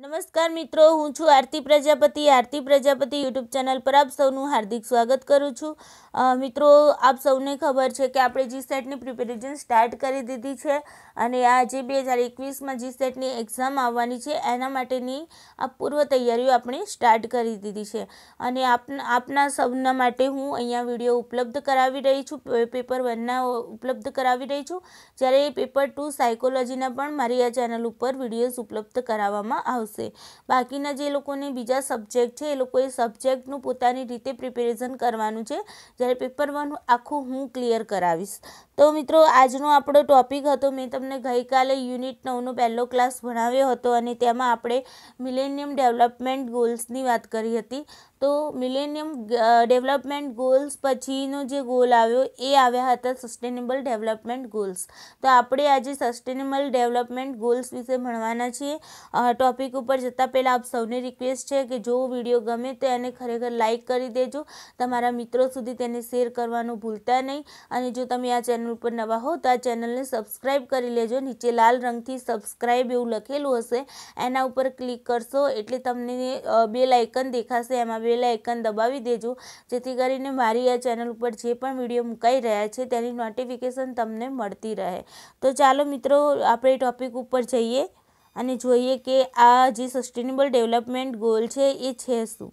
નમસ્કાર મિત્રો હું છું આરતી પ્રજાપતિ આરતી પ્રજાપતિ YouTube ચેનલ પર આપ સૌનું હાર્દિક સ્વાગત કરું છું મિત્રો આપ સૌને ખબર છે કે આપણે GSAT ની પ્રિપેરેશન સ્ટાર્ટ કરી દીધી છે અને આ જે 2021 માં GSAT ની exam આવવાની છે એના માટેની અર્વ પૂર્વ તૈયારીઓ આપણે સ્ટાર્ટ કરી દીધી છે અને આપના સૌના માટે હું અહીંયા વિડિયો ઉપલબ્ધ કરાવી રહી છું પેપર 1 ના ઉપલબ્ધ કરાવી રહી છું જ્યારે પેપર 2 સાયકોલોજીના પણ મારી આ ચેનલ ઉપર વિડિયો ઉપલબ્ધ કરાવવામાં سے باقی ના જે લોકો ને બીજા સબ્જેક્ટ છે એ લોકો એ સબ્જેક્ટ નું પોતાની રીતે પ્રેપરેશન કરવાનું છે જ્યારે પેપર 1 આખું હું ક્લિયર કરાવીશ તો મિત્રો આજ નો આપણો ટોપિક હતો મે તમને ગઈ કાલે યુનિટ 9 નો પહેલો ક્લાસ ભણાવ્યો હતો અને તેમાં આપણે મિલેનિયમ ડેવલપમેન્ટ ગોલ્સ ની વાત કરી હતી તો મિલેનિયમ ડેવલપમેન્ટ ગોલ્સ પછીનો જે ગોલ આવ્યો એ આવ્યા હતા સસ્ટેનેબલ ડેવલપમેન્ટ ગોલ્સ તો આપણે આજે સસ્ટેનેબલ ડેવલપમેન્ટ ગોલ્સ વિશે ભણવાના છીએ ટોપિક ઉપર જતા પહેલા આપ સૌને રિક્વેસ્ટ છે કે જો વિડિયો ગમે તો એને ખરેખર લાઈક કરી દેજો તમારા મિત્રો સુધી તેને શેર કરવાનું ભૂલતા નહીં અને જો તમે આ ચેનલ પર નવા હો તો આ ચેનલને સબસ્ક્રાઇબ કરી લેજો નીચે લાલ રંગથી સબસ્ક્રાઇબ એવું લખેલું હશે એના ઉપર ક્લિક કરશો એટલે તમને બેલ આઇકન દેખાશે એમાં લે એકન દબાવી દેજો જેથી કરીને મારી આ ચેનલ પર જે પણ વિડિયો મૂકઈ રહ્યા છે તેની નોટિફિકેશન તમને મળતી રહે તો ચાલો મિત્રો આપણે ટોપિક ઉપર જઈએ અને જોઈએ કે આ જે સસ્ટેનેબલ ડેવલપમેન્ટ ગોલ છે એ છે શું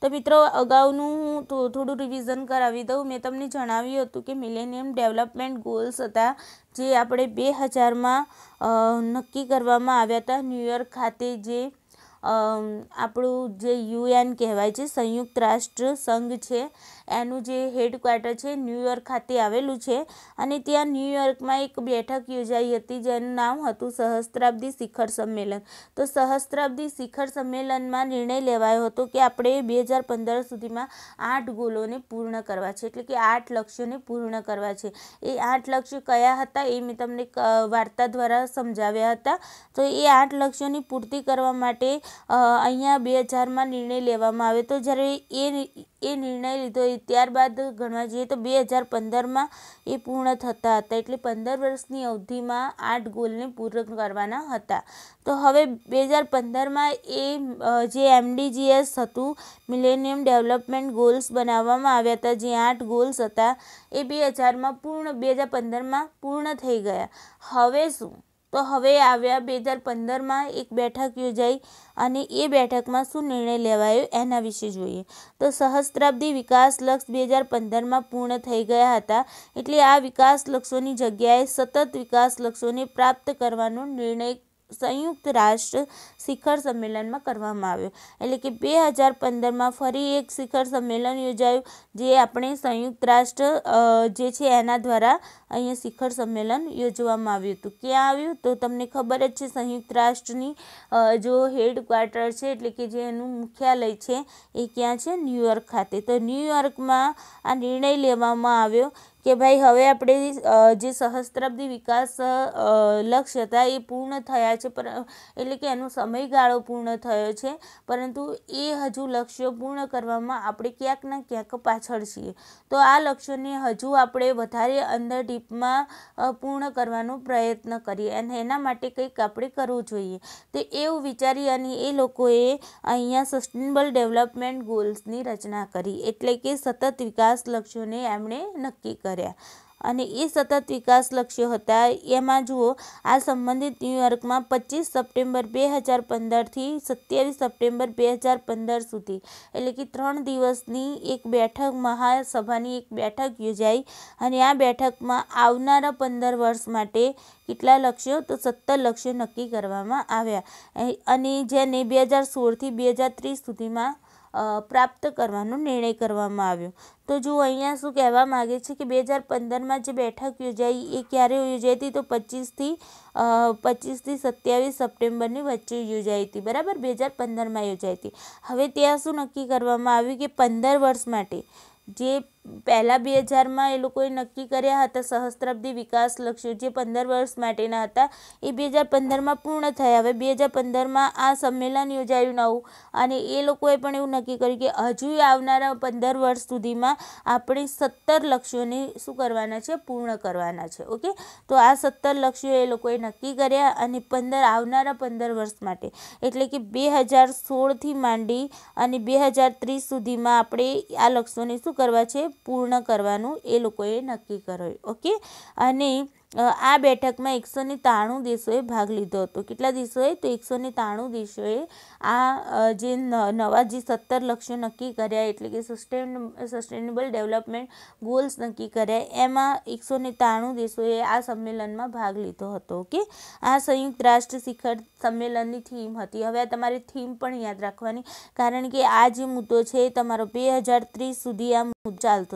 તો મિત્રો અગાઉ નું થોડું રિવિઝન કરાવી દઉં મે તમને જણાવી હતું કે મિલેનિયમ ડેવલપમેન્ટ ગોલ્સ હતા જે આપણે 2000 માં નક્કી કરવામાં આવ્યા હતા ન્યૂયોર્ક ખાતે જે આપણું જે યુએન કહેવાય છે સંયુક્ત રાષ્ટ્ર સંઘ છે અનુજે હેડક્ quarters છે ન્યૂયોર્ક ખાતે આવેલું છે અને ત્યાં ન્યૂયોર્કમાં એક બેઠક યોજાય હતી જેનું નામ હતું સહસ્ત્રાવદી શિખર સંમેલન તો સહસ્ત્રાવદી શિખર સંમેલનમાં નિર્ણય લેવાય હતો કે આપણે 2015 સુધીમાં 8 ગોલોને પૂર્ણ કરવા છે એટલે કે 8 લક્ષ્યોને પૂર્ણ કરવા છે એ 8 લક્ષ્યો કયા હતા એ મેં તમને વાર્તા દ્વારા સમજાવ્યા હતા તો એ 8 લક્ષ્યોની પૂર્તિ કરવા માટે અહીંયા 2000 માં નિર્ણય લેવામાં આવે તો જ્યારે એ ये निर्णय ली तो ये્યારબાદ गणनाजिए तो 2015 में ये पूर्ण થતા હતા એટલે 15 વર્ષની અવધિમાં 8 ગોલને પૂર્ણ કરવાના હતા તો હવે 2015 માં એ જે એમડીજીએસ હતું મિલેનિયમ ડેવલપમેન્ટ ગોલ્સ બનાવવામાં આવ્યા હતા જે 8 ગોલ હતા એ 2000 માં પૂર્ણ 2015 માં પૂર્ણ થઈ ગયા હવે શું તો હવે આવ્યા 2015 માં એક બેઠક યોજાય અને એ બેઠક માં શું નિર્ણય લેવાય એના વિશે જોઈએ તો સહસ્ત્રાવદી વિકાસ લક્ષ્ય 2015 માં પૂર્ણ થઈ ગયા હતા એટલે આ વિકાસ લક્ષ્યો ની જગ્યાએ સતત વિકાસ લક્ષ્યો ને પ્રાપ્ત કરવાનો નિર્ણય संयुक्त राष्ट्र शिखर सम्मेलन में करवामाव એટલે કે 2015 માં ફરી એક શિખર સંમેલન યોજાયું જે આપણે સંયુક્ત રાષ્ટ્ર જે છે એના દ્વારા અહીંયા શિખર સંમેલન યોજવામાં આવ્યું તો કે આવ્યું તો તમને ખબર જ છે સંયુક્ત રાષ્ટ્રની જો હેડક્ quarters છે એટલે કે જે એનું मुख्यालय છે એ ક્યાં છે ન્યૂયોર્ક ખાતે તો ન્યૂયોર્ક માં આ નિર્ણય લેવામાં આવ્યો કે ભાઈ હવે આપણે જે સહસ્ત્રબી વિકાસ લક્ષ્ય થાય પૂર્ણ થયા છે એટલે કે એનો સમયગાળો પૂર્ણ થયો છે પરંતુ એ હજુ લક્ષ્યો પૂર્ણ કરવામાં આપણે ક્યાંક ને ક્યાંક પાછળ છીએ તો આ લક્ષ્યોને હજુ આપણે વધારે અંદર ડીપમાં પૂર્ણ કરવાનો પ્રયત્ન કરીએ અને એના માટે કઈ કાપડે કરવું જોઈએ તે એવું વિચારી અને એ લોકોએ અહીંયા સસ્ટેનેબલ ડેવલપમેન્ટ ગોલ્સ ની રચના કરી એટલે કે સતત વિકાસ લક્ષ્યોને એમણે નક્કી કર્યા અને ઈ સતત વિકાસ લક્ષ્યો હતા એમાં જુઓ આ સંબંધિત મીટિંગમાં 25 સપ્ટેમ્બર 2015 થી 27 સપ્ટેમ્બર 2015 સુધી એટલે કે 3 દિવસની એક બેઠક મહાસભાની એક બેઠક યોજાય અને આ બેઠકમાં આવનાર 15 વર્ષ માટે કેટલા લક્ષ્યો તો 70 લક્ષ્યો નક્કી કરવામાં આવ્યા અને જે 2016 થી 2030 સુધીમાં प्राप्त करवाने નો નિર્ણય કરવામાં આવ્યો તો જો અહીંયા શું કહેવા માંગે છે કે 2015 માં જે બેઠક યોજાય એ ક્યારે યોજાયતી તો 25 થી 25 થી 27 સપ્ટેમ્બર ને વચ્ચે યોજાયતી બરાબર 2015 માં યોજાયતી હવે ત્યાં શું નક્કી કરવામાં આવ્યું કે 15 વર્ષ માટે જે પહેલા 2000 માં એ લોકોએ નક્કી કર્યા હતા સહસ્ત્રબ્દી વિકાસ લક્ષ્યો જે 15 વર્ષ માટેના હતા એ 2015 માં પૂર્ણ થાય હવે 2015 માં આ સંમેલન યોજાયું નહોતું અને એ લોકોએ પણ એવું નક્કી કરી કે હજી આવનારા 15 વર્ષ સુધીમાં આપણે 17 લક્ષ્યોને શું કરવાનું છે પૂર્ણ કરવાનું છે ઓકે તો આ 17 લક્ષ્યો એ લોકોએ નક્કી કર્યા અને 15 આવનારા 15 વર્ષ માટે એટલે કે 2016 થી માંડી અને 2030 સુધીમાં આપણે આ લક્ષ્યોને શું કરવા છે પૂર્ણ કરવાનું એ લોકોએ નક્કી કર્યું ઓકે અને આ આ બેઠક માં 193 દેશોએ ભાગ લીધો તો કેટલા દેશોએ તો 193 દેશોએ આ જે નવાજી 17 લક્ષ્યો નક્કી કર્યા એટલે કે સસ્ટેન સસ્ટેનેબલ ડેવલપમેન્ટ ગોલ્સ નક્કી કર્યા એમાં 193 દેશોએ આ સંમેલન માં ભાગ લીધો હતો ઓકે આ સંયુક્ત રાષ્ટ્ર શિખર સંમેલન ની થીમ હતી હવે આ તમારી થીમ પણ યાદ રાખવાની કારણ કે આ જે મુદ્દો છે તમારો 2030 સુધી આ મુદ્દો ચાલ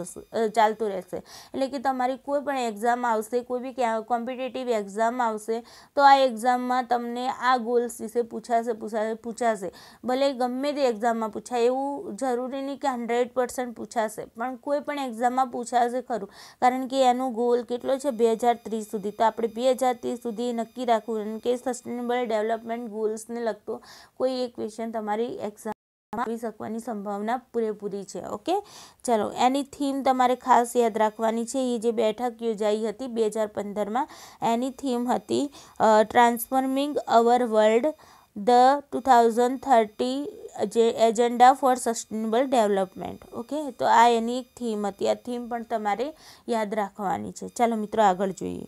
ચાલતો રહેશે એટલે કે તમારી કોઈ પણ एग्जाम આવશે કોઈ પણ કમ્પિટિટિવ एग्जाम આવશે તો આ एग्जाम માં તમને આ ગોલ્સ વિશે પૂછાશે પૂછાશે પૂછાશે ભલે ગમે તે एग्जाम માં પૂછાય એવું જરૂરી નથી કે 100% પૂછાશે પણ કોઈ પણ एग्जाम માં પૂછાશે ખરું કારણ કે એનું ગોલ કેટલો છે 2030 સુધી તો આપણે 2030 સુધી નક્કી રાખો ને કે સસ્ટેનેબલ ડેવલપમેન્ટ ગોલ્સ ને લગતો કોઈ એક ક્વેશ્ચન તમારી एग्जाम આવી શકવાની સંભાવના પૂરેપૂરી છે ઓકે ચલો એની થીમ તમારે ખાસ યાદ રાખવાની છે એ જે બેઠક યોજાઈ હતી બે હજાર પંદરમાં એની થીમ હતી transforming our world the two thousand thirty જે agenda for sustainable development okay તો આ એની એક થીમ હતી આ થીમ પણ તમારે યાદ રાખવાની છે ચાલો મિત્રો આગળ જોઈએ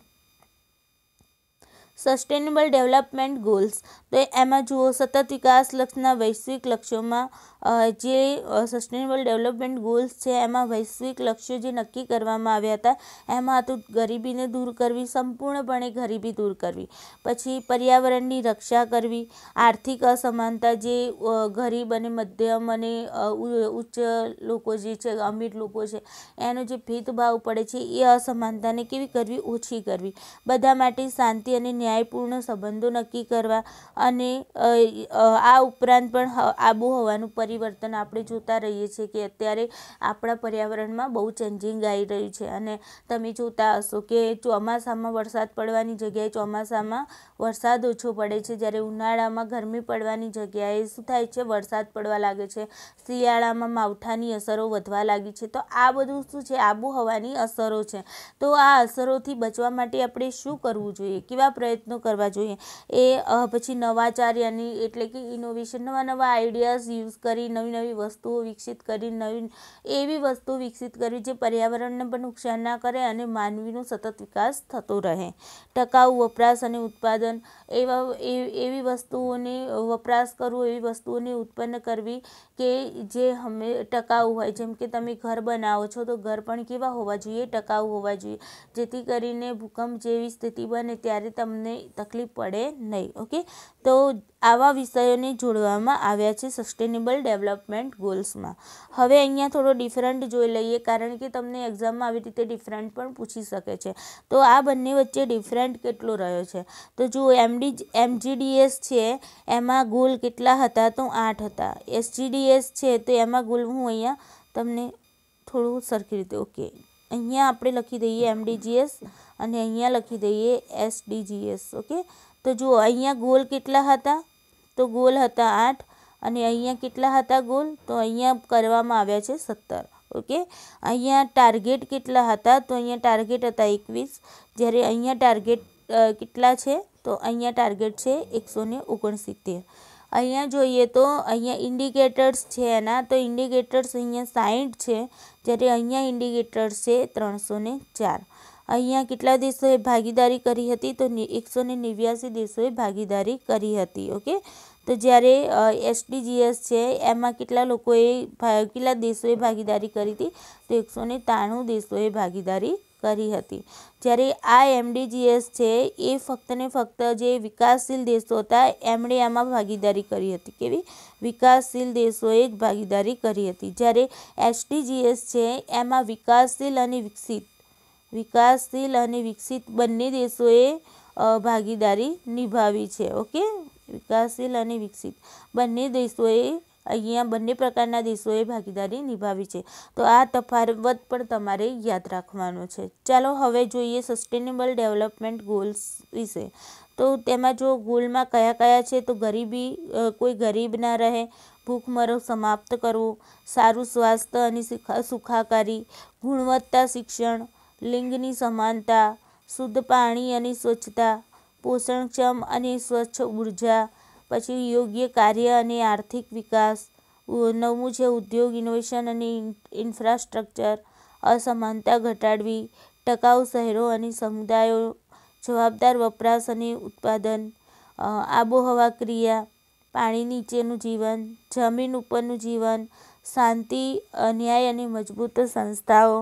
સસ્ટેનેબલ ડેવલપમેન્ટ ગોલ્સ તો એમાં જુઓ સતત વિકાસ લક્ષના વૈશ્વિક લક્ષ્યોમાં અજે અને સસ્ટેનેબલ ડેવલપમેન્ટ ગોલ્સ છે એમાં વૈશ્વિક લક્ષ્યો જે નક્કી કરવામાં આવ્યા હતા એમાં આતુર ગરીબીને દૂર કરવી સંપૂર્ણપણે ગરીબી દૂર કરવી પછી પર્યાવરણની રક્ષા કરવી આર્થિક અસમાનતા જે ગરીબ અને મધ્યમ અને ઉચ્ચ લોકો જે છે આમિત લોકો છે એનો જે ફીતભાવ પડે છે એ અસમાનતાને કેવી કરવી ઊંચી કરવી બધા માટે શાંતિ અને ન્યાયપૂર્ણ સંબંધો નક્કી કરવા અને આ ઉપરાંત પણ આ બધું હોવાનું પરિવર્તન આપણે જોતા રહીએ છીએ કે અત્યારે આપણું પર્યાવરણમાં બહુ ચેન્જિંગ આવી રહ્યું છે અને તમે જોતા હશો કે ચોમાસામાં વરસાદ પડવાની જગ્યાએ ચોમાસામાં વરસાદ ઓછો પડે છે જ્યારે ઉનાળામાં ગરમી પડવાની જગ્યાએ સુધાઈ છે વરસાદ પડવા લાગે છે શિયાળામાં માવઠાની અસરો વધવા લાગી છે તો આ બધું શું છે આબોહવાની અસરો છે તો આ અસરોથી બચવા માટે આપણે શું કરવું જોઈએ કેવા પ્રયત્નો કરવા જોઈએ એ પછી નવાચારિયાની એટલે કે ઇનોવેશન નવા નવા આઈડિયાઝ યુઝ નવી નવી વસ્તુઓ વિકસિત કરી નવી એવી વસ્તુઓ વિકસિત કરે જે પર્યાવરણને નુકસાન ના કરે અને માનવીનો સતત વિકાસ થતો રહે ટકાઉ વપરાશ અને ઉત્પાદન એવા એ એવી વસ્તુઓને વપરાશ કરો એવી વસ્તુઓને ઉત્પન્ન કરવી કે જે હમે ટકાઉ હોય જેમ કે તમે ઘર બનાવો છો તો ઘર પણ કેવા હોવા જોઈએ ટકાઉ હોવા જોઈએ જેથી કરીને ભૂકંપ જેવી સ્થિતિ બને ત્યારે તમને તકલીફ પડે નહીં ઓકે તો આવા વિષયોને જોડવામાં આવ્યા છે સસ્ટેનેબલ डेवलपमेंट गोल्स માં હવે અહીંયા થોડો ડિફerent જોઈ લઈએ કારણ કે તમને एग्जाम માં આવી રીતે ડિફerent પણ પૂછી શકે છે તો આ બંને વચ્ચે ડિફerent કેટલો રહ્યો છે તો જુઓ એમડી એમજીડીએસ છે એમાં ગોલ કેટલા હતા તો 8 હતા એસજીડીએસ છે તો એમાં ગોલ હું અહીંયા તમને થોડું સર્ક્યુલર કે ઓકે અહીંયા આપણે લખી દઈએ એમડીજીએસ અને અહીંયા લખી દઈએ એસડીજીએસ ઓકે તો જુઓ અહીંયા ગોલ કેટલા હતા તો ગોલ હતા 8 અને અહીંયા કેટલા હતા ગોલ તો અહીંયા કરવામાં આવ્યા છે સત્તર ઓકે અહીંયા ટાર્ગેટ કેટલા હતા તો અહીંયા ટાર્ગેટ હતા એકવીસ જ્યારે અહીંયા ટાર્ગેટ કેટલા છે તો અહીંયા ટાર્ગેટ છે એકસો ને ઓગણસિત્તેર અહીંયા જોઈએ તો અહીંયા ઇન્ડિકેટર્સ છે એના તો ઇન્ડિકેટર્સ અહીંયા સાઠ છે જ્યારે અહીંયા ઇન્ડિકેટર્સ છે ત્રણસો ને ચાર અહીંયા કેટલા દેશોએ ભાગીદારી કરી હતી તો એકસો નેવ્યાસી દેશોએ ભાગીદારી કરી હતી ઓકે તો જ્યારે એસડીજીએસ છે એમાં કેટલા લોકોએ કેટલા દેશોએ ભાગીદારી કરી હતી તો એકસો ને ત્રાણું દેશોએ ભાગીદારી કરી હતી જ્યારે આ એમડીજીએસ છે એ ફક્ત ને ફક્ત જે વિકાસશીલ દેશો હતા એમણે આમાં ભાગીદારી કરી હતી કેવી વિકાસશીલ દેશોએ જ ભાગીદારી કરી હતી જ્યારે એસડીજીએસ છે એમાં વિકાસશીલ અને વિકસિત વિકાસશીલ અને વિકસિત બંને દેશોએ ભાગીદારી નિભાવી છે ઓકે विकासशील विकसित बने देशों अँ ब प्रकार देशों भागीदारी निभा है तो आ तफावत पर याद रखा है चलो हम तो जो है सस्टेनेबल डेवलपमेंट गोल्स विषय तो तम जो गोल में कया कया है तो गरीबी कोई गरीब ना रहे भूखमरो समाप्त करव सारू स्वास्थ्य सुखा सुखाकारी गुणवत्ता शिक्षण लिंगनी सनता शुद्ध पाणी और स्वच्छता પોષણક્ષમ અને સ્વચ્છ ઉર્જા પછી યોગ્ય કાર્ય અને આર્થિક વિકાસ નવમું છે ઉદ્યોગ ઇનોવેશન અને ઇન્ફ્રાસ્ટ્રક્ચર અસમાનતા ઘટાડવી ટકાઉ શહેરો અને સમુદાયો જવાબદાર વપરાશ અને ઉત્પાદન આબોહવા ક્રિયા પાણી નીચેનું જીવન જમીન ઉપરનું જીવન શાંતિ અન્યાય અને મજબૂત સંસ્થાઓ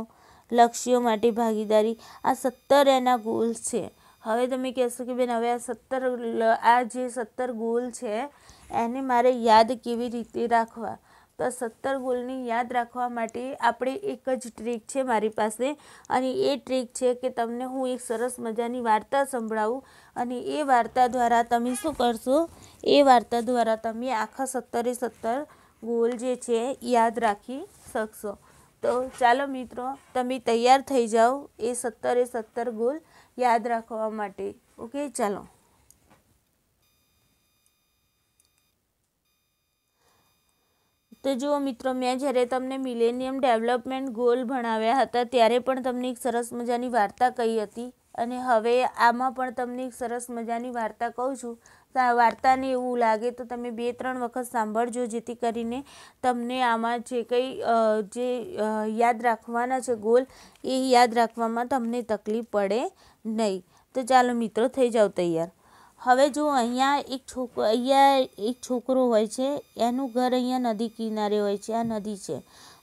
લક્ષ્યો માટે ભાગીદારી આ સત્તર એના ગોલ્સ છે હવે તમે કેસ કે બે 9 17 આ જે 70 ગોલ છે એને મારે યાદ કેવી રીતે રાખવા તો 17 ગોલની યાદ રાખવા માટે આપડે એક જ ટ્રીક છે મારી પાસે અને એ ટ્રીક છે કે તમને હું એક સરસ મજાની વાર્તા સંભળાવું અને એ વાર્તા દ્વારા તમે શું કરશો એ વાર્તા દ્વારા તમે આખા 17 17 ગોલ જે છે યાદ રાખી શકશો તો ચાલો મિત્રો તમે તૈયાર થઈ જાવ એ 17 એ 17 ગોલ યાદ રાખવા માટે ઓકે ચાલો તો જુઓ મિત્રો મેં જ્યારે તમને મિલેનિયમ ડેવલપમેન્ટ ગોલ ભણાવ્યા હતા ત્યારે પણ તમને એક સરસ મજાની વાર્તા કહી હતી અને હવે આમાં પણ તમને એક સરસ મજાની વાર્તા કહું છું વાર્તાને એવું લાગે તો તમે બે ત્રણ વખત સાંભળજો જેથી કરીને તમને આમાં જે કંઈ જે યાદ રાખવાના છે ગોલ એ યાદ રાખવામાં તમને તકલીફ પડે નહીં તો ચાલો મિત્રો થઈ જાઓ તૈયાર હવે જો અહીંયા એક છોકરો અહીંયા એક છોકરો હોય છે એનું ઘર અહીંયા નદી કિનારે હોય છે આ નદી છે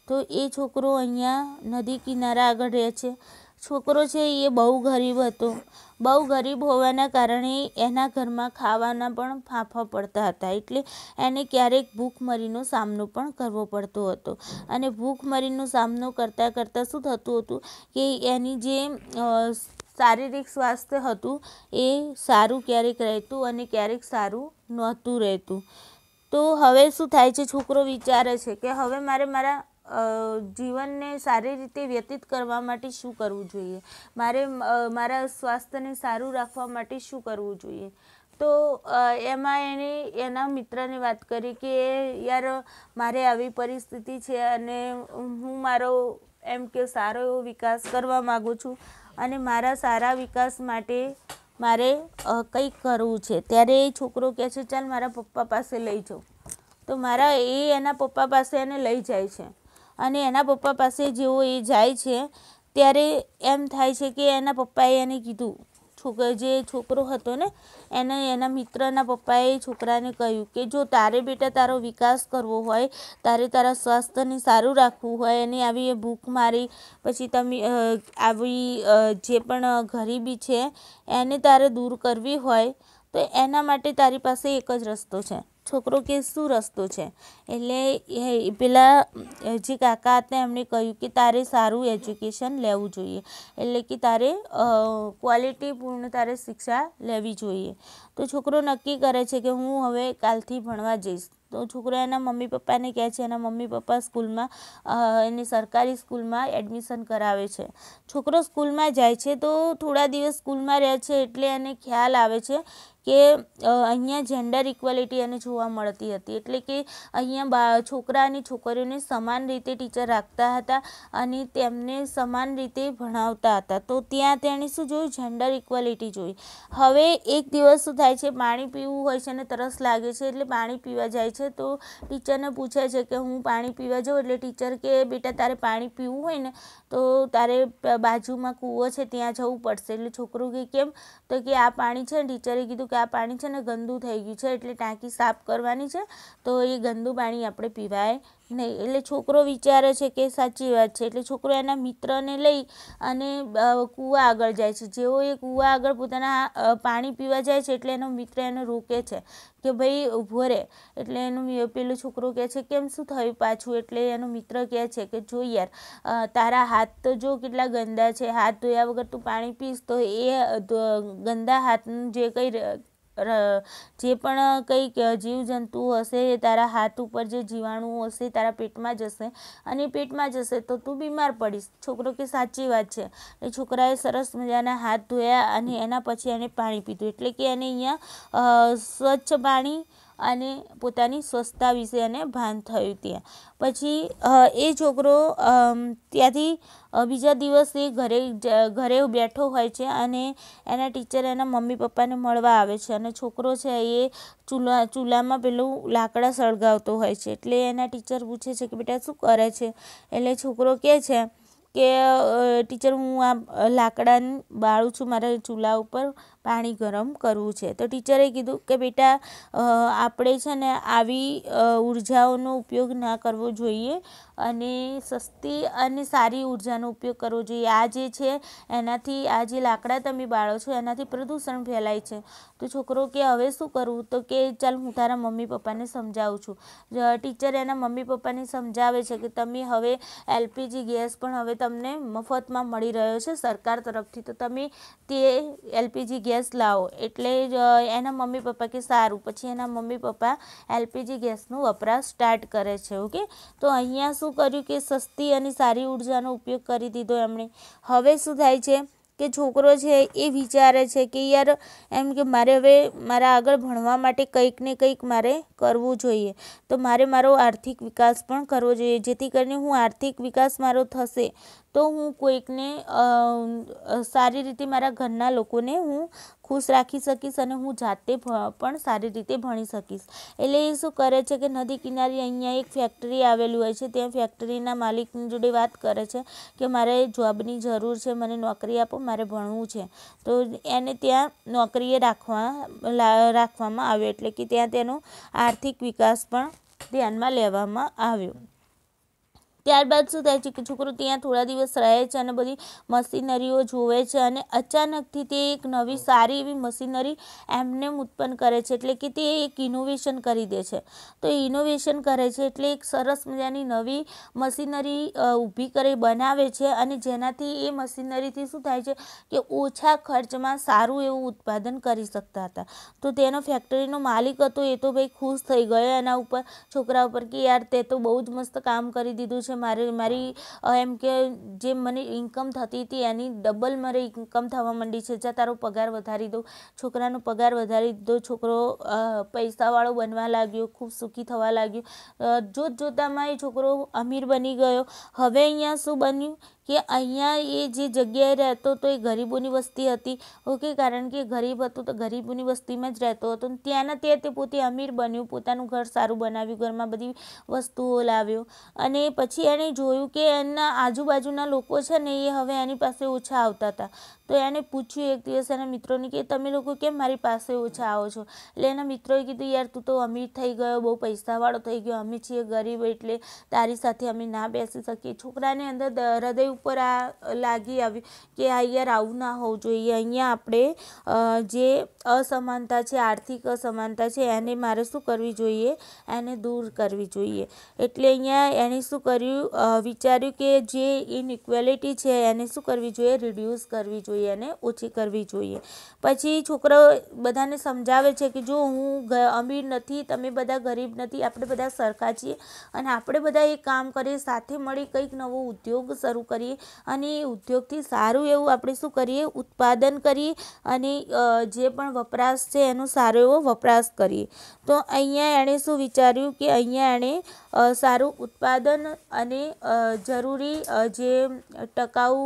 તો એ છોકરો અહીંયા નદી કિનારા આગળ રહે છે છોકરો છે એ બહુ ગરીબ હતો બહુ ગરીબ હોવાના કારણે એના ઘરમાં ખાવાના પણ ફાંફા પડતા હતા એટલે એને ક્યારેક ભૂખમરીનો સામનો પણ કરવો પડતો હતો અને ભૂખમરીનો સામનો કરતાં કરતાં શું થતું હતું કે એની જે શારીરિક સ્વાસ્થ્ય હતું એ સારું ક્યારેક રહેતું અને ક્યારેક સારું નહોતું રહેતું તો હવે શું થાય છે છોકરો વિચારે છે કે હવે મારે મારા અ જીવન ને સારી રીતે વ્યતિત કરવા માટે શું કરવું જોઈએ મારે મારા સ્વાસ્થ્ય ને સારું રાખવા માટે શું કરવું જોઈએ તો એમાં એના મિત્ર ની વાત કરી કે યાર મારે આવી પરિસ્થિતિ છે અને હું મારો એમકે સારો વિકાસ કરવા માંગુ છું અને મારા સારા વિકાસ માટે મારે કઈ કરવું છે ત્યારે છોકરો કહે છે ચાલ મારા પપ્પા પાસે લઈ જો તો મારા એ એના પપ્પા પાસે અને લઈ જાય છે અને એના પપ્પા પાસે જેઓ એ જાય છે ત્યારે એમ થાય છે કે એના પપ્પાએ એને કીધું છોકરો જે છોકરો હતો ને એના એના મિત્રના પપ્પાએ છોકરાને કહ્યું કે જો તારે બેટા તારો વિકાસ કરવો હોય તારે તારા સ્વાસ્થ્યની સારી રાખવું હોય એને આવી એ ભૂખ મારી પછી તમી આવી જે પણ ગરીબી છે એને તારે દૂર કરવી હોય તો એના માટે તારી પાસે એક જ રસ્તો છે છોકરો કે સુ રસ્તો છે એટલે એ પેલા જી કાકા આતે એમણે કયું કે તારે સારું এড્યુકેશન લેવું જોઈએ એટલે કે તારે ક્વોલિટી પૂર્ણતારે શિક્ષા લેવી જોઈએ તો છોકરો નક્કી કરે છે કે હું હવે કાલ્થી ભણવા જઈશ તો છોકરાના મમ્મી પપ્પાને કે છેના મમ્મી પપ્પા સ્કૂલમાં એને સરકારી સ્કૂલમાં એડમિશન કરાવે છે છોકરો સ્કૂલમાં જાય છે તો થોડા દિવસ સ્કૂલમાં રહે છે એટલે એને ખ્યાલ આવે છે કે અહિયાં gender equality એને જોવા મળતી હતી એટલે કે અહિયાં છોકરા અને છોકરીઓને સમાન રીતે ટીચર રાખતા હતા અને તેમને સમાન રીતે ભણાવતા હતા તો ત્યાં તેની શું જો gender equality જોઈએ હવે એક દિવસ સુ થાય છે પાણી પીવું હોય છે ને તરસ લાગે છે એટલે પાણી પીવા જાય છે તો ટીચરને પૂછે છે કે હું પાણી પીવા જઉં એટલે ટીચર કે બેટા તારે પાણી પીવું હોય ને તો તારે બાજુમાં કૂવો છે ત્યાં જવું પડશે એટલે છોકરો કે કેમ તો કે આ પાણી છે ટીચરે કીધું કે આ પાણી છે ને ગંદુ થઈ ગયું છે એટલે ટાંકી સાફ કરવાની છે તો એ ગંદુ પાણી આપણે પીવાય નહીં એટલે છોકરો વિચારે છે કે સાચી વાત છે એટલે છોકરો એના મિત્રને લઈ અને કૂવા આગળ જાય છે જેઓ એ કૂવા આગળ પોતાના પાણી પીવા જાય છે એટલે એનો મિત્ર એને રોકે છે કે ભાઈ ઊભો રહે એટલે એનું પેલો છોકરો કહે છે કેમ શું થયું પાછું એટલે એનો મિત્ર કહે છે કે જો યાર તારા હાથ તો જો કેટલા ગંદા છે હાથ ધોયા વગર તું પાણી પીશ તો એ ગંદા હાથનું જે કંઈ અરે જે પણ કઈ જીવજંતુ હશે તારા હાથ ઉપર જે જીવાણુ હશે તારા પેટમાં જશે અને પેટમાં જશે તો તું બીમાર પડીશ છોકરો કે સાચી વાત છે એ છોકરાએ સરસ મજાના હાથ ધોયા અને એના પછી એને પાણી પીધું એટલે કે એને અહીંયા સ્વચ્છ પાણી અને પોતાની સ્વસ્થતા વિશે અને ભાન થઈ હતી પછી એ છોકરો ત્યાંથી બીજા દિવસે ઘરે ઘરે બેઠો હોય છે અને એના ટીચર એના મમ્મી પપ્પાને મળવા આવે છે અને છોકરો છે આયે ચૂલા ચૂલામાં પેલું લાકડા સળગાવતો હોય છે એટલે એના ટીચર પૂછે છે કે બેટા શું કરે છે એટલે છોકરો કહે છે કે ટીચર હું આ લાકડા બાળું છું મારા ચૂલા ઉપર પાણી ગરમ કરું છે તો ટીચરે કીધું કે બેટા આપણે છે ને આવી ઊર્જાઓનો ઉપયોગ ના કરવો જોઈએ અને સસ્તી અને સારી ઊર્જાનો ઉપયોગ કરવો જોઈએ આ જે છે એનાથી આ જે લાકડા તમે બાળો છો એનાથી પ્રદૂષણ ફેલાય છે તો છોકરો કે હવે શું કરું તો કે ચાલ હું તારા મમ્મી પપ્પાને સમજાવું છું ટીચરે એના મમ્મી પપ્પાને સમજાવે છે કે તમે હવે LPG ગેસ પણ હવે તમને મફતમાં મળી રહ્યો છે સરકાર તરફથી તો તમે તે LPG ગેસ લાવ એટલે જ એના મમ્મી પપ્પા કે સારું પછી એના મમ્મી પપ્પા એલપીજી ગેસ નું અપરા સ્ટાર્ટ કરે છે ઓકે તો અહિયાં શું કર્યું કે સસ્તી અને સારી ઊર્જાનો ઉપયોગ કરી દીધો એમણે હવે સુધાઈ છે કે છોકરો છે એ વિચારે છે કે યાર એમ કે મારે હવે મારા આગળ ભણવા માટે કઈક ને કઈક મારે કરવું જોઈએ તો મારે મારો આર્થિક વિકાસ પણ કરવો જોઈએ જેથી કરીને હું આર્થિક વિકાસ મારો થસે તો હું ક્વિક ને સારી રીતે મારા ઘરના લોકો ને હું ખુશ રાખી શકિસ અને હું જાતે પણ સારી રીતે ભણી શકિસ એટલે એ સુ કરે છે કે નદી કિનારી અહીંયા એક ફેક્ટરી આવેલ હોય છે ત્યાં ફેક્ટરીના માલિકની જુડે વાત કરે છે કે મારે જવાબની જરૂર છે મને નોકરી આપો મારે ભણવું છે તો એને ત્યાં નોકરીએ રાખવા રાખવામાં આવે એટલે કે ત્યાં તેનો આર્થિક વિકાસ પણ ધ્યાનમાં લેવામાં આવ્યો ત્યારબાદ સુતેજી કે છોકરો ત્યાં થોડા દિવસ રહે છે અને બધી મશીનરીઓ જોવે છે અને અચાનક થી તે એક નવી સારી એવી મશીનરી એમનેમ ઉત્પન્ન કરે છે એટલે કે તે એક ઇનોવેશન કરી દે છે તો ઇનોવેશન કરે છે એટલે એક સરસ મજાની નવી મશીનરી ઊભી કરી બનાવે છે અને જેનાથી એ મશીનરી થી શું થાય છે કે ઓછા ખર્ચેમાં સારું એવું ઉત્પાદન કરી શકતા હતા તો તેનો ફેક્ટરીનો માલિક હતો એ તો ભાઈ ખુશ થઈ ગયો એના ઉપર છોકરા ઉપર કે યાર તે તો બહુ જ મસ્ત કામ કરી દીધું મારી મારી એમ કે જે મને ઇન્કમ થતી હતી તે એની ડબલ મારી ઇન્કમ થવા માંડી છે જા તારો પગાર વધારી દો છોકરાનો પગાર વધારી દો છોકરો પૈસા વાળો બનવા લાગ્યો ખૂબ સુખી થવા લાગ્યો જો જodata માં છોકરો અમીર બની ગયો હવે અહીંયા શું બન્યું કે અંયા એ જે જગ્યાએ રહેતો તો એ ગરીબોની વસ્તી હતી ઓકે કારણ કે ગરીબ હતો તો ગરીબોની વસ્તીમાં જ રહેતો હતો અને ત્યાંને તે પોતે અમીર બન્યો પોતાનું ઘર સારું બનાવ્યું ઘરમાં બધી વસ્તુઓ લાવ્યો અને પછી એણે જોયું કે એના આજુબાજુના લોકો છે ને એ હવે એની પાસે ઊંચા આવતા હતા તો એને પૂછ્યું એક તેસાને મિત્રોને કે તમે લોકો કેમ મારી પાસે ઉછા આવો છો એટલે એને મિત્રોએ કીધું યાર તું તો અમીર થઈ ગયો બહુ પૈસાવાળો થઈ ગયો અમે છીએ ગરીબ એટલે તારી સાથે અમે ના બેસી સકી છોકરાને અંદર હદય ઉપર આ લાગી કે આ યાર આવું ન હો જોઈએ અહીંયા આપણે જે અસમાનતા છે આર્થિક અસમાનતા છે એને મારે શું કરવી જોઈએ એને દૂર કરવી જોઈએ એટલે અહીંયા એણે શું કર્યું વિચાર્યું કે જે ઇનઇક્વલિટી છે એને શું કરવી જોઈએ રિડ્યુસ કરવી એને ઉછી કરવી જોઈએ પછી છોકરો બધાને સમજાવે છે કે જો હું અમીર નથી તમે બધા ગરીબ નથી આપણે બધા સરકાર છીએ અને આપણે બધા એક કામ કરીએ સાથે મળી કઈક નવો ઉદ્યોગ શરૂ કરીએ અને ઉદ્યોગ થી સારું એવું આપણે શું કરીએ ઉત્પાદન કરીએ અને જે પણ વપરાશ છે એનો સારું એવો વપરાશ કરીએ તો અહિયાં એણે શું વિચાર્યું કે અહિયાં એણે સારું ઉત્પાદન અને જરૂરી જે ટકાઉ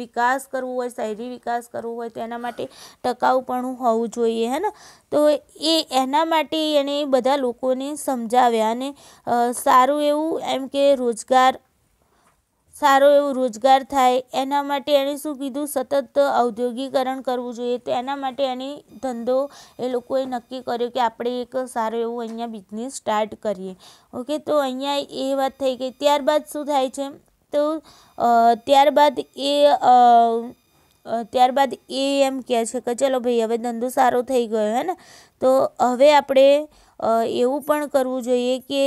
વિકાસ કરવું હોય શારીરિક વિકાસ કરવો હોય તેના માટે ટકાઉપણું હોવું જોઈએ હે ને તો એ એના માટે એને બધા લોકો ને સમજાવ્યા ને સારું એવું એમ કે રોજગાર સારું એવું રોજગાર થાય એના માટે એણે શું કીધું સતત ઔદ્યોગીકરણ કરવું જોઈએ તેના માટે એને ધંધો એ લોકો એ નક્કી કર્યું કે આપણે એક સારું એવું અહીંયા બિઝનેસ સ્ટાર્ટ કરીએ ઓકે તો અહીંયા એ વાત થઈ ગઈ ત્યારબાદ શું થાય છે તો ત્યારબાદ એ ત્યારબાદ એ એમ કે છે કે ચલો ભઈ હવે ધંધો સારો થઈ ગયો હે ને તો હવે આપણે એવું પણ કરવું જોઈએ કે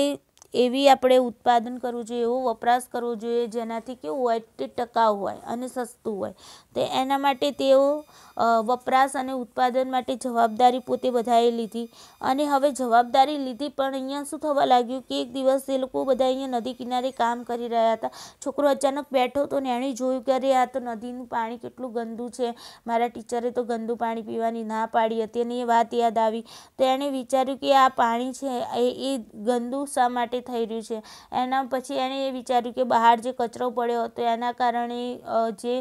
એવી આપણે ઉત્પાદન કરવું જોઈએ વો વપરાશ કરવો જોઈએ જેનાથી કેવો હોય ટકાઉ હોય અને સસ્તું હોય તો એના માટે તેવું વપરાસ અને ઉત્પાદન માટે જવાબદારી પોતે બધાયે લીધી અને હવે જવાબદારી લીધી પણ અહિયાં શું થવા લાગ્યું કે એક દિવસ દેલકો બધા અહીંયા નદી કિનારે કામ કરી રહ્યા હતા છોકરો અચાનક બેઠો તો નેણી જોયું કે રે આ તો નદીનું પાણી કેટલું ગંદુ છે મારા ટીચરે તો ગંદુ પાણી પીવાની ના પાડી હતી એની વાત યાદ આવી તેણે વિચાર્યું કે આ પાણી છે એ ગંદુ શા માટે થઈ રહ્યું છે એના પછી એણે વિચાર્યું કે બહાર જે કચરો પડ્યો તો એના કારણે જે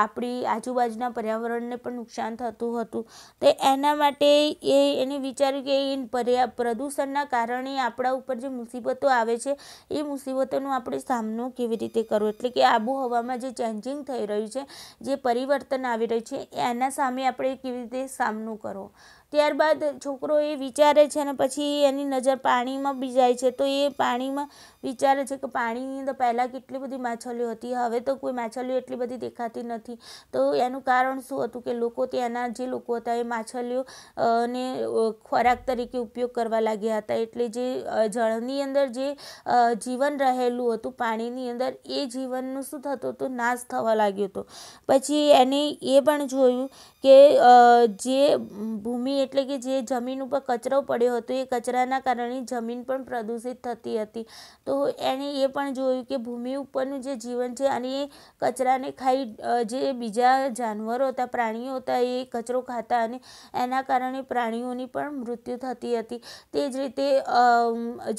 આપડી આજુબાજુના પર્યાવરણ પર્યાવરણને પણ નુકસાન થતું હતું તે એના માટે એ એને વિચાર્યું કે એ પર્યા પ્રદૂષણના કારણે આપણા ઉપર જે મુસીબતો આવે છે એ મુસીબતોનો આપણે સામનો કેવી રીતે કરવો એટલે કે આબોહવામાં જે ચેન્જિંગ થઈ રહ્યું છે જે પરિવર્તન આવી રહ્યું છે એના સામે આપણે કેવી રીતે સામનો કરવો ત્યારબાદ છોકરો એ વિચારે છે અને પછી એની નજર પાણીમાં બીજાય છે તો એ પાણીમાં વિચારે છે કે પાણીની અંદર પહેલાં કેટલી બધી માછલીઓ હતી હવે તો કોઈ માછલીઓ એટલી બધી દેખાતી નથી તો એનું કારણ શું હતું કે લોકો ત્યાંના જે લોકો હતા એ માછલીઓ ને ખોરાક તરીકે ઉપયોગ કરવા લાગ્યા હતા એટલે જે જળની અંદર જે જીવન રહેલું હતું પાણીની અંદર એ જીવનનું શું થતું હતું નાશ થવા લાગ્યો હતો પછી એને એ પણ જોયું કે જે ભૂમિ એટલે કે જે જમીન ઉપર કચરો પડ્યો હતો એ કચરાના કારણે જમીન પણ પ્રદૂષિત થતી હતી તો એને એ પણ જોયું કે ભૂમી ઉપર નું જે જીવન છે અને કચરાને ખાઈ જે બીજા જનવરો હતા પ્રાણીઓ હતા એ કચરો ખાતા અને એના કારણે પ્રાણીઓની પણ મૃત્યુ થતી હતી તે જ રીતે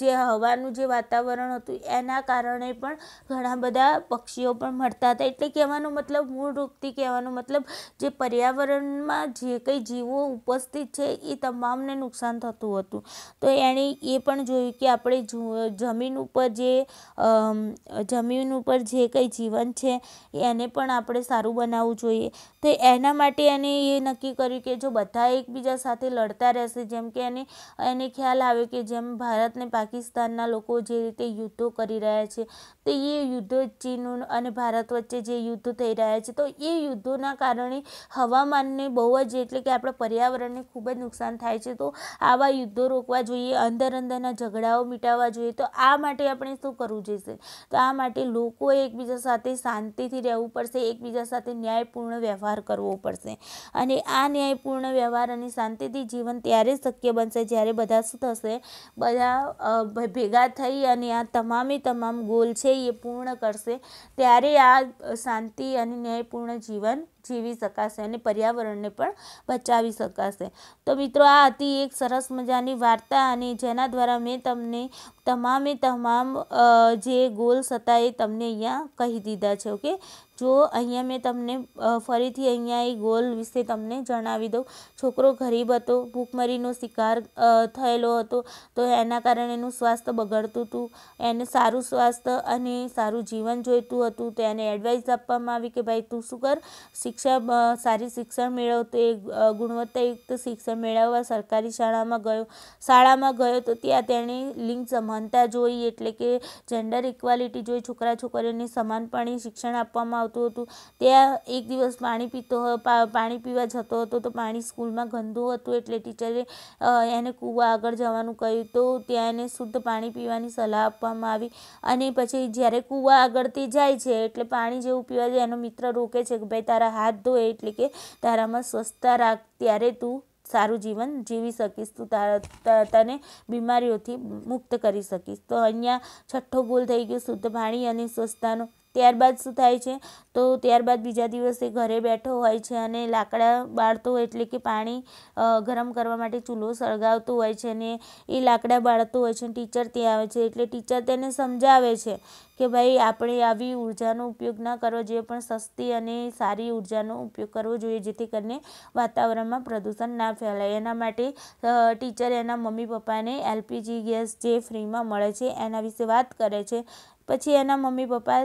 જે હવા નું જે વાતાવરણ હતું એના કારણે પણ ઘણા બધા પક્ષીઓ પણ મરતા હતા એટલે કહેવાનો મતલબ મૂળ ઉક્તિ કહેવાનો મતલબ જે પર્યાવરણમાં જે કઈ જીવો ઉપસ્થિત તે એ તમામ ને નુકસાન થતું હતું તો એણે એ પણ જોયું કે આપણે જમીન ઉપર જે જમીન ઉપર જે કઈ જીવન છે એને પણ આપણે સારું બનાવવું જોઈએ તો એના માટે એણે એ નક્કી કરી કે જો બધા એકબીજા સાથે લડતા રહેશે જેમ કે એને એને ખ્યાલ આવે કે જેમ ભારત ને પાકિસ્તાનના લોકો જે રીતે યુદ્ધો કરી રહ્યા છે તો એ યુદ્ધો ચીન અને ભારત વચ્ચે જે યુદ્ધ થઈ રહ્યા છે તો એ યુદ્ધોના કારણે હવામાનને બહુ જ એટલે કે આપણું પર્યાવરણને وبه નુકસાન થાય છે તો આવા યુદ્ધો રોકવા જોઈએ અંદર અંદરના ઝઘડાઓ મિટાવવા જોઈએ તો આ માટે આપણે શું કરવું જોઈએ તો આ માટે લોકો એકબીજા સાથે શાંતિથી રહેવું પડશે એકબીજા સાથે ન્યાયપૂર્ણ વ્યવહાર કરવો પડશે અને આ ન્યાયપૂર્ણ વ્યવહાર અને શાંતિથી જીવન ત્યારે શક્ય બનશે જ્યારે બધા સુધસે બધા ભેગા થઈ અને આ તમામી તમામ ગોલ છે એ પૂર્ણ કરશે ત્યારે આ શાંતિ અને ન્યાયપૂર્ણ જીવન જીવી શકાશે અને પર્યાવરણને પણ બચાવી શકાશે તો મિત્રો આ હતી એક સરસ મજાની વાર્તા અને જેના દ્વારા મેં તમને તમામે તમામ જે ગોલ્સ હતા એ તમને અહીંયા કહી દીધા છે ઓકે જો અહીંયા મે તમને ફરીથી અહીંય ગોલ વિશે તમને જણાવી દઉં છોકરો ગરીબ હતો ભૂખમરીનો શિકાર થયેલો હતો તો એના કારણે એનું સ્વાસ્થ્ય બગડતું હતું એને સારું સ્વાસ્થ્ય અને સારું જીવન જોઈતું હતું તેને એડવાઇસ આપવામાં આવી કે ભાઈ તું શું કર શિક્ષા સારી શિક્ષણ મેળવ તો એક ગુણવત્તાયુક્ત શિક્ષણ મેળવવા સરકારી શાળામાં ગયો શાળામાં ગયો તો ત્યાં તેણે લિંગ જમંતતા જોઈએ એટલે કે જেন্ডર ઇક્વાલિટી જોઈએ છોકરા છોકરીઓને સમાનપણે શિક્ષણ આપવામાં તો તો તે એક દિવસ પાણી પીતો પાણી પીવા જતો હતો તો પાણી સ્કૂલ માં ગંદુ હતું એટલે ટીચરે એને કૂવા આગળ જવાનું કહ્યું તો ત્યાં એને શુદ્ધ પાણી પીવાની સલાહ આપવામાં આવી અને પછી જ્યારે કૂવા આગળતી જાય છે એટલે પાણી જે ઉપીવા જાય એનો મિત્ર રોકે છે કે ભાઈ તારા હાથ ધોએ એટલે કે તારામાં સ્વસ્થતા રહે ત્યારે તું સારું જીવન જીવી સકીશ તું તને બીમારીઓ થી મુક્ત કરી સકીશ તો અન્યા છઠ્ઠો બોલ થઈ ગયો શુદ્ધ પાણી અને સ્વસ્થતાનો ત્યારબાદ સુ થાય છે તો ત્યારબાદ બીજા દિવસે ઘરે બેઠો હોય છે અને લાકડા બાળતો એટલે કે પાણી ગરમ કરવા માટે ચૂલો સળગાવતો હોય છે અને એ લાકડા બાળતો હોય છે ટીચર ત્યાં આવે છે એટલે ટીચર તેને સમજાવે છે કે ભાઈ આપણે આવી ઊર્જાનો ઉપયોગ ન કરો જોઈએ પણ સસ્તી અને સારી ઊર્જાનો ઉપયોગ કરવો જોઈએ જેથી કરીને વાતાવરણમાં પ્રદૂષણ ન ફેલાય એના માટે ટીચર એના મમ્મી પપ્પાને LPG ગેસ જે ફ્રીમાં મળે છે એના વિશે વાત કરે છે પછી એના મમ્મી પપ્પા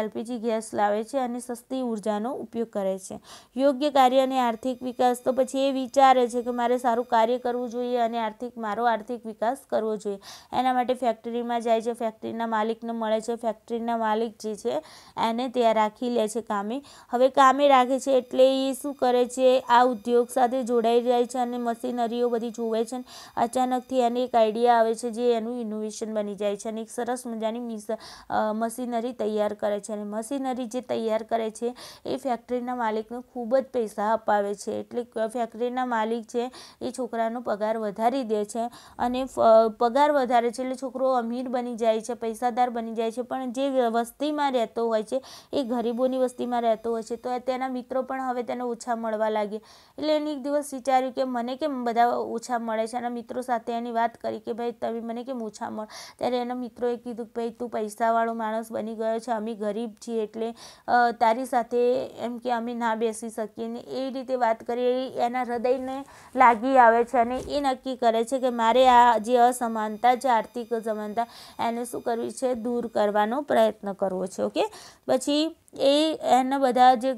એલપીજી ગેસ લાવે છે અને સસ્તી ઊર્જાનો ઉપયોગ કરે છે યોગ્ય કાર્યને આર્થિક વિકાસ તો પછી એ વિચાર છે કે મારે સારું કાર્ય કરવું જોઈએ અને આર્થિક મારો આર્થિક વિકાસ કરવો જોઈએ એના માટે ફેક્ટરીમાં જાય છે ફેક્ટરીના માલિકને મળે છે ફેક્ટરીના માલિકજી છે એને તૈયાર રાખી લે છે કામી હવે કામી રાખે છે એટલે એ શું કરે છે આ ઉદ્યોગ સાથે જોડાઈ જાય છે અને મશીનરીઓ બધી જોવે છે અચાનકથી એને એક આઈડિયા આવે છે જે એનું ઇનોવેશન બની જાય છે અને એક સરસ મજાની મિસ મશીનરી તૈયાર કરે છે અને મશીનરી જે તૈયાર કરે છે એ ફેક્ટરીના માલિકને ખૂબ જ પૈસા અપાવે છે એટલે ફેક્ટરીના માલિક છે એ છોકરાનો પગાર વધારી દે છે અને પગાર વધારે છે એટલે છોકરો અમીર બની જાય છે પૈસાદાર બની જાય છે પણ જે વ્યવસ્થામાં રહેતો હોય છે એ ગરીબોની વસ્તીમાં રહેતો હોય છે તો તેના મિત્રો પણ હવે તેને ઊંચા મળવા લાગે એટલે એને એક દિવસ વિચાર્યું કે મને કે બધા ઊંચા મળે છે અને મિત્રો સાથે એની વાત કરી કે ભાઈ તવી મને કે મૂછા મળ ત્યારે એના મિત્રોએ કીધું કે ભાઈ તું પૈસા વાળો માણસ બની ગયો છે અમે ગરીબ છીએ એટલે તારી સાથે એમ કે અમે ના બેસી સકીએ એ રીતે વાત કરી એના હદઈને લાગી આવે છે અને એ નક્કી કરે છે કે મારે આ જે અસમાનતા છે આર્થિક અસમાનતા એને શું કરવી છે દૂર કરવાનો પ્રયત્ન કરવો છે ઓકે પછી એ એનો બધા જે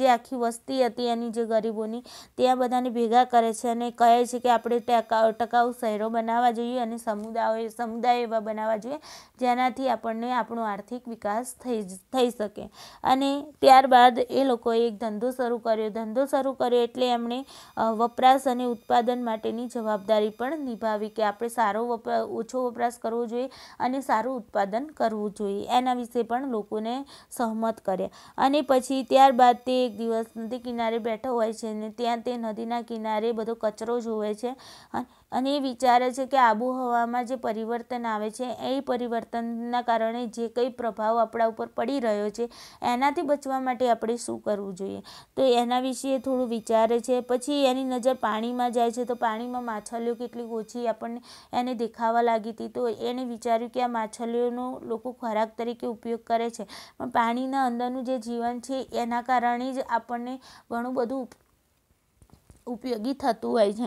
જે આખી વસ્તી હતી એની જે ગરીબોની તે આ બધાને ભેગા કરે છે અને કહે છે કે આપણે ટકાઉ ટકાઉ શહેરો બનાવવા જોઈએ અને સમુદાયો સમુદાયો બનાવવા જોઈએ જેનાથી આપણે આપણો આર્થિક વિકાસ થઈ થઈ શકે અને ત્યારબાદ એ લોકો એક ધંધો શરૂ કર્યો ધંધો શરૂ કર્યો એટલે એમણે વપરાશ અને ઉત્પાદન માટેની જવાબદારી પણ નિભાવવી કે આપણે સારું ઓછો વપરાશ કરવો જોઈએ અને સારું ઉત્પાદન કરવું જોઈએ આના વિષે પણ લોકોને સહ કરી અને પછી ત્યાર બાદ તે એક દિવસ નદી કિનારે બેઠો હોય છે ને ત્યાં તે નદીના કિનારે બધો કચરો જોવે છે અને એ વિચારે છે કે આબોહવામાં જે પરિવર્તન આવે છે એ પરિવર્તનના કારણે જે કઈ પ્રભાવ આપણા ઉપર પડી રહ્યો છે એનાથી બચવા માટે આપણે શું કરવું જોઈએ તો એના વિશે થોડું વિચારે છે પછી એની નજર પાણીમાં જાય છે તો પાણીમાં માછલીઓ કેટલી ઓછી આપણને એને દેખાવા લાગીતી તો એને વિચાર્યું કે માછલીઓનો લોકો ખરાબ તરીકે ઉપયોગ કરે છે પાણી શરીરના અંદરનું જે જીવન છે એના કારણે જ આપણને ઘણું બધું ઉપયોગી થતું હોય છે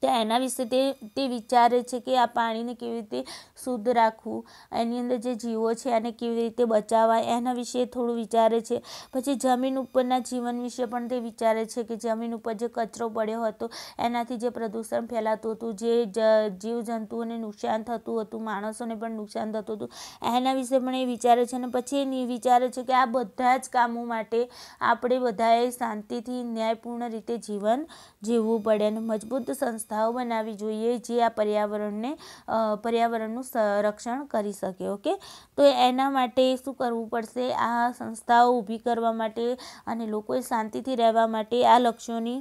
તો એના વિશે તે તે વિચારે છે કે આ પાણીને કેવી રીતે શુદ્ધ રાખવું એની અંદર જે જીવો છે એને કેવી રીતે બચાવવા એના વિશે થોડું વિચારે છે પછી જમીન ઉપરના જીવન વિશે પણ તે વિચારે છે કે જમીન ઉપર જે કચરો પડ્યો હતો એનાથી જે પ્રદૂષણ ફેલાતું હતું જે જીવજંતુઓને નુકસાન થતું હતું માણસોને પણ નુકસાન થતું હતું એના વિશે પણ એ વિચારે છે અને પછી એ વિચારે છે કે આ બધા જ કામો માટે આપણે બધાએ શાંતિથી ન્યાયપૂર્ણ રીતે જીવન જીવવું પડે અને મજબૂત સંસ્થા તો બનાવી જોઈએ જે આ પર્યાવરણને પર્યાવરણનું સંરક્ષણ કરી શકે ઓકે તો એના માટે શું કરવું પડશે આ સંસ્થાઓ ઊભી કરવા માટે અને લોકો શાંતિથી રહેવા માટે આ લક્ષ્યોની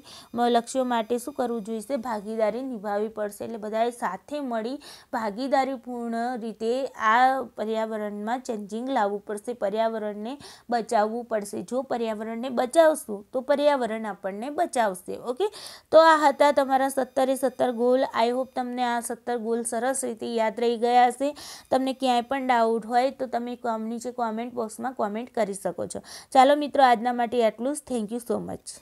લક્ષ્યો માટે શું કરવું જોઈએ છે ભાગીદારી નિભાવવી પડશે એટલે બધાય સાથે મળી ભાગીદારીપૂર્ણ રીતે આ પર્યાવરણમાં ચેન્જિંગ લાવવું પડશે પર્યાવરણને બચાવવું પડશે જો પર્યાવરણને બચાવશું તો પર્યાવરણ આપણને બચાવશે ઓકે તો આ હતા તમારા સત્તર सत्तर गोल आई होप तमने आ सत्तर गोल सरस रीते याद रही गया से तमने क्या डाउट हो तो तुम नीचे कॉमेंट बॉक्स में कॉमेंट कर सको चलो मित्रों आजनाटलूज थैंक यू सो मच